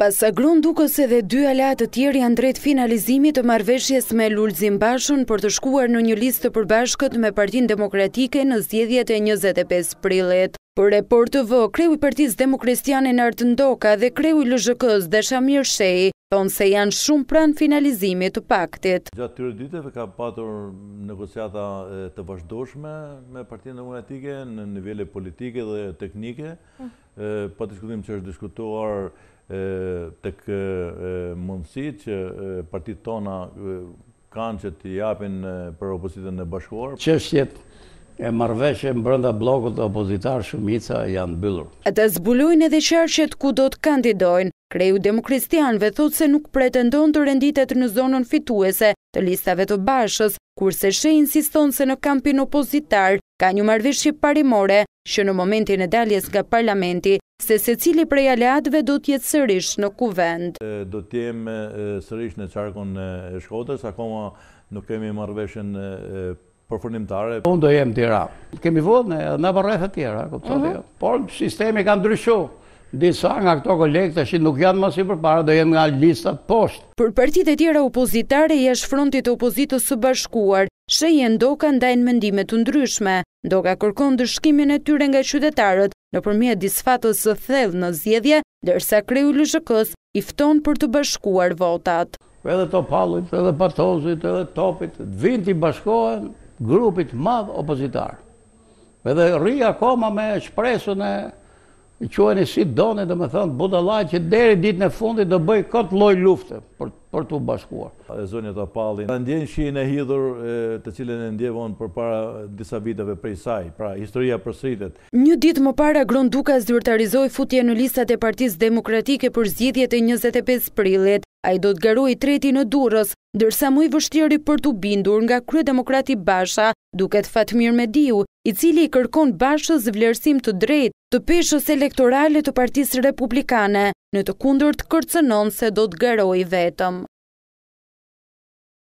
Pas agrun duke se dhe dy alat të tjerë janë drejt finalizimit të marveshjes me Lull Zimbashën për të shkuar në një listë të përbashkët me partin demokratike në zjedhjet e 25 prillet. Për report të vë, kreu i partiz demokristiane në Artëndoka dhe kreu i lëzhëkës dhe Shamir Shej thonë se janë shumë pranë finalizimit të paktit. Gjatë tyre ditëve ka patur negociata të vazhdoshme me partijën demokratike në nivele politike dhe teknike, mm. pa të shkutim që është diskutuar të kë mundësi që partit tona kanë që të japin për opozitën në bashkuar. Qështjet e marveshe më brënda blokët opozitar shumica janë bëllur. Të zbulujnë edhe qërqet ku do të kandidojnë, Kreju demokristianve thot se nuk pretendon të renditet në zonën fituese të listave të bashës, kurse shë insiston se në kampin opozitar ka një marveshje parimore që në momentin e daljes nga parlamenti, se se cili prej aleatve do tjetë sërish në kuvend. Do tjemë sërish në qarkon e shkotës, akoma nuk kemi marveshjen parimore, përfërnimtare. Unë do jemë tira. Kemi vodhë, në barrethe tjera, mhm. por sistemi ka ndryshu disa nga këto kolegë të shi nuk janë masi për para, do jenë nga listat poshtë. Për partit e tjera opozitare, jesh frontit e opozitës së bashkuar, shë jenë do ka ndajnë mendimet të ndryshme, do ka kërkon dëshkimin e tyre nga qytetarët në përmjet disfatës së thellë në zjedhje, dërsa kreju lëshëkës fton për të bashkuar votat. Edhe të palit, edhe patozit, edhe topit, vind të bashkohen grupit madh opozitarë. Edhe rria koma me shpresën e Qojnë i si donë, dhe me thënë, bu që deri dit në fundit dhe bëjë këtë loj luftë për të bashkuar. E zonjët a palin, në ndjenë që i në hidhur të cilën e ndjevon për para disa viteve prej saj, pra historia për sritet. Një dit më para, Gron Duka zyrtarizoj futje në listat e partiz demokratike për zgjidhjet e 25 prillet. A i do të garoj treti në durës, dërsa mu i vështjeri për të bindur nga krye demokrati basha, duket Fatmir Mediu, i cili i kërkon bashës vlerësim të drejt, të peshës elektorale të partisë republikane në të kundur të kërcenon se do të gëroj vetëm.